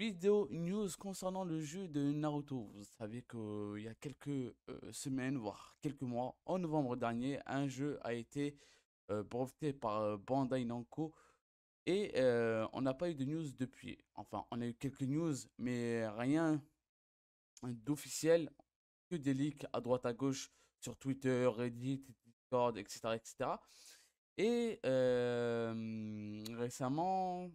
Vidéo news concernant le jeu de Naruto. Vous savez qu'il y a quelques euh, semaines, voire quelques mois, en novembre dernier, un jeu a été euh, breveté par euh, Bandai Namco et on n'a pas eu de news depuis. Enfin, on a eu quelques news, mais rien d'officiel, que des leaks à droite à gauche sur Twitter, Reddit, Discord, etc. etc. Et récemment,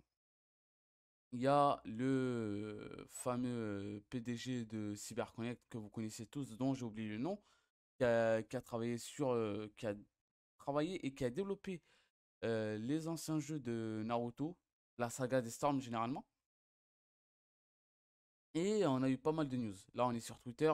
il y a le fameux PDG de CyberConnect que vous connaissez tous, dont j'ai oublié le nom, qui a, travaillé sur, euh, qui a travaillé et qui a développé euh, les anciens jeux de Naruto, la saga des Storms généralement. Et on a eu pas mal de news. Là, on est sur Twitter.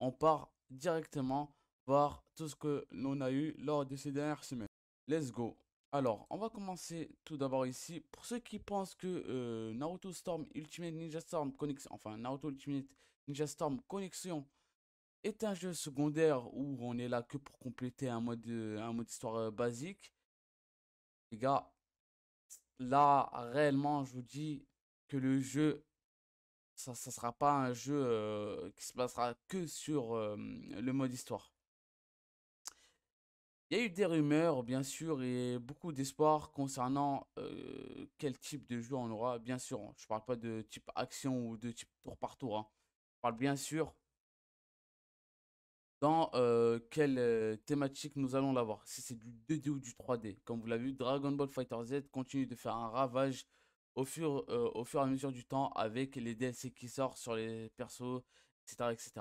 On part directement voir tout ce que l'on a eu lors de ces dernières semaines. Let's go. Alors, on va commencer tout d'abord ici. Pour ceux qui pensent que euh, Naruto Storm Ultimate Ninja Storm Connexion, enfin Naruto Ultimate est un jeu secondaire où on est là que pour compléter un mode, un mode histoire euh, basique, les gars, là réellement, je vous dis que le jeu, ça ne sera pas un jeu euh, qui se passera que sur le mode histoire. Il y a eu des rumeurs, bien sûr, et beaucoup d'espoir concernant euh, quel type de jeu on aura. Bien sûr, je parle pas de type action ou de type tour par tour. Hein. Je parle bien sûr dans euh, quelle euh, thématique nous allons l'avoir. Si c'est du 2D ou du 3D. Comme vous l'avez vu, Dragon Ball Fighter Z continue de faire un ravage au fur, au fur et à mesure du temps avec les DLC qui sortent sur les persos, etc. etc.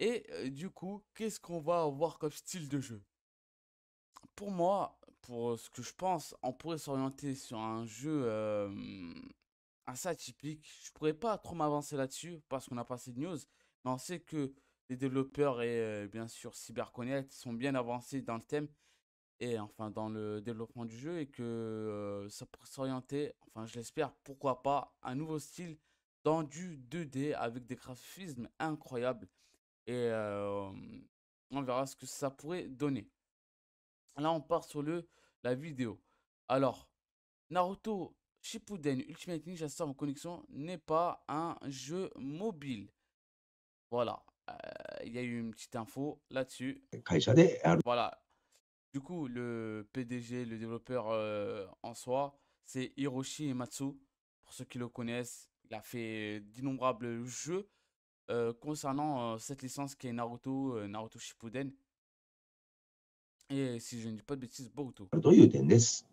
Et du coup, qu'est-ce qu'on va avoir comme style de jeu pour moi, pour euh, ce que je pense, on pourrait s'orienter sur un jeu assez atypique. Je pourrais pas trop m'avancer là-dessus parce qu'on n'a pas assez de news, mais on sait que les développeurs et euh, bien sûr CyberConnect sont bien avancés dans le thème et enfin dans le développement du jeu et que euh, ça pourrait s'orienter, enfin je l'espère, pourquoi pas, un nouveau style dans du 2D avec des graphismes incroyables et on verra ce que ça pourrait donner. Là, on part sur le, la vidéo. Alors, Naruto Shippuden Ultimate Ninja Storm Connexion n'est pas un jeu mobile. Voilà. Euh, il y a eu une petite info là-dessus. Hein. Voilà. Du coup, le PDG, le développeur euh, en soi, c'est Hiroshi Ematsu. Pour ceux qui le connaissent, il a fait d'innombrables jeux euh, concernant cette licence qui est Naruto, Naruto Shippuden. Yeah, but it is both. Do you this?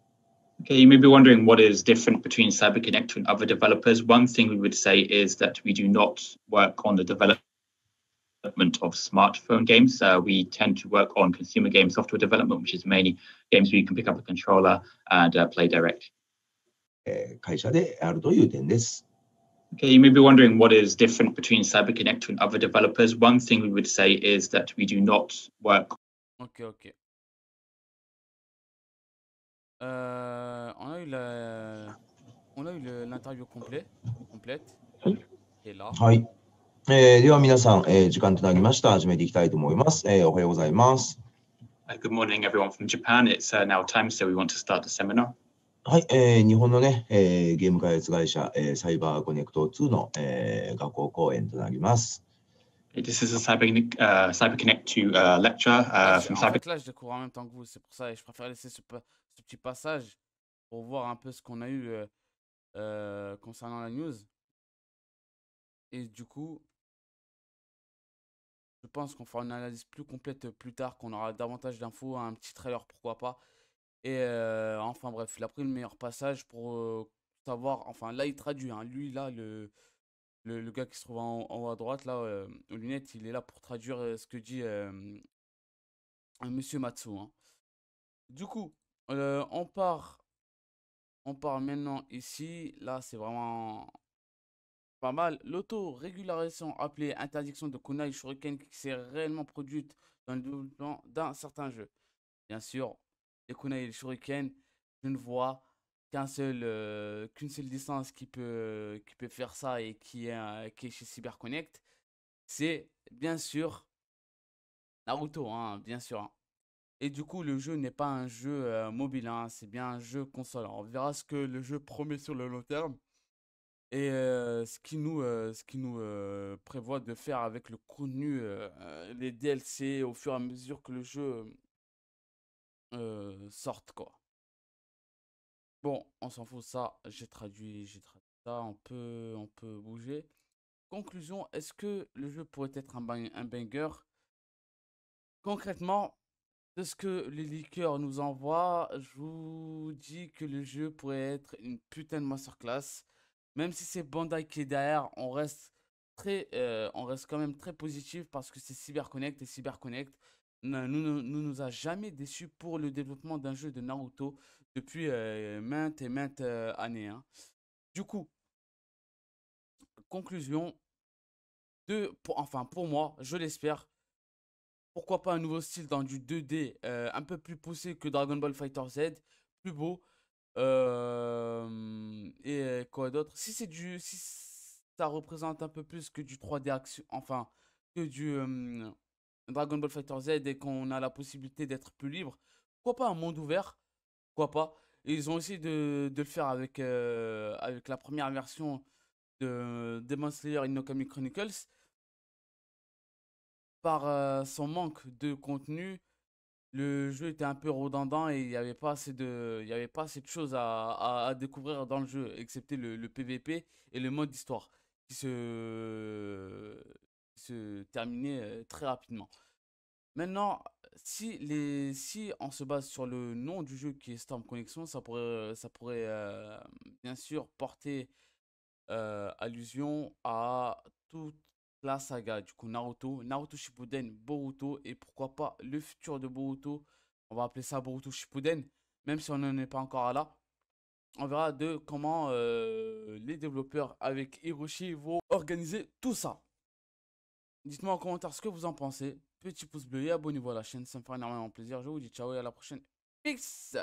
Okay, you may be wondering what is different between CyberConnect and other developers. One thing we would say is that we do not work on the development of smartphone games. Uh, we tend to work on consumer game software development, which is mainly games where you can pick up a controller and uh, play direct. Eh, okay, you may be wondering what is different between CyberConnect and other developers. One thing we would say is that we do not work. Okay, okay. Euh, on a eu la, on a eu l'interview complète, complète. Et là. はい。えー、では皆さん、えー、時間となりました。始めていきたいと思います。えー、おはようございます。Good morning, everyone from Japan. It's、uh, now time, so we want to start the seminar. はい、えー、日本のね、えー、ゲーム開発会社、えー、サイバーコネクト2の、えー、学校講演となります。This is a CyberConnect uh, uh, lecture uh, ah, En là, je découvre en même temps que vous, c'est pour ça, et je préfère laisser ce, petit passage pour voir un peu ce qu'on a eu euh, euh, concernant la news. Et du coup, je pense qu'on fera une analyse plus complète plus tard, qu'on aura davantage d'infos, un petit trailer, pourquoi pas. Et euh, enfin bref, il a pris le meilleur passage pour savoir, enfin là il traduit, hein. lui là le, le, gars qui se trouve en, haut à droite, là, euh, aux lunettes, il est là pour traduire euh, ce que dit euh, Monsieur Matsu. Hein. Du coup, on part. On part maintenant ici. Là, c'est vraiment pas mal. L'auto-régularisation appelée interdiction de kunai shuriken qui s'est réellement produite dans le développement d'un certain jeu. Bien sûr, les kunai et shuriken, je ne vois qu'un seul, euh, qu'une seule distance qui peut, qui faire ça et qui est, qui chez CyberConnect, c'est bien sûr Naruto, hein, bien sûr. Hein. Et du coup, le jeu n'est pas un jeu euh, mobile, hein, c'est bien un jeu console. On verra ce que le jeu promet sur le long terme et euh, ce qui nous, ce qui nous prévoit de faire avec le contenu, les DLC au fur et à mesure que le jeu sorte. Quoi. Bon, on s'en fout ça, j'ai traduit, j'ai traduit ça, on peut, on peut bouger. Conclusion, est-ce que le jeu pourrait être un, un banger Concrètement, de ce que les liqueurs nous envoient, je vous dis que le jeu pourrait être une putain de masterclass. Même si c'est Bandai qui est derrière, on reste, très, euh, on reste quand même très positif parce que c'est CyberConnect et CyberConnect, ne nous, nous, nous, a jamais déçus pour le développement d'un jeu de Naruto depuis euh, maintes et maintes euh, années. Hein. Du coup, conclusion, de, pour, enfin pour moi, je l'espère, pourquoi pas un nouveau style dans du 2D euh, un peu plus poussé que Dragon Ball Fighter Z, plus beau. et quoi d'autre Si c'est du. Si ça représente un peu plus que du 3D action. Enfin, que du Dragon Ball Fighter Z et qu'on a la possibilité d'être plus libre, pourquoi pas un monde ouvert Pourquoi pas Ils ont essayé de, le faire avec, euh, avec la première version de Demon Slayer Inokami Chronicles. Par euh, son manque de contenu, le jeu était un peu redondant et il n'y avait pas assez de, il y avait pas assez de choses à, découvrir dans le jeu, excepté le, PVP et le mode histoire qui se se terminer très rapidement. Maintenant, si, les, si on se base sur le nom du jeu qui est Storm Connection, ça pourrait, ça pourrait bien sûr porter allusion à toute la saga, du coup Naruto, Naruto Shippuden, Boruto et pourquoi pas le futur de Boruto, on va appeler ça Boruto Shippuden, même si on n'en est pas encore là. On verra de comment les développeurs avec Hiroshi vont organiser tout ça. Dites-moi en commentaire ce que vous en pensez. Petit pouce bleu et abonnez-vous à la chaîne, ça me fera énormément plaisir. Je vous dis ciao et à la prochaine. Peace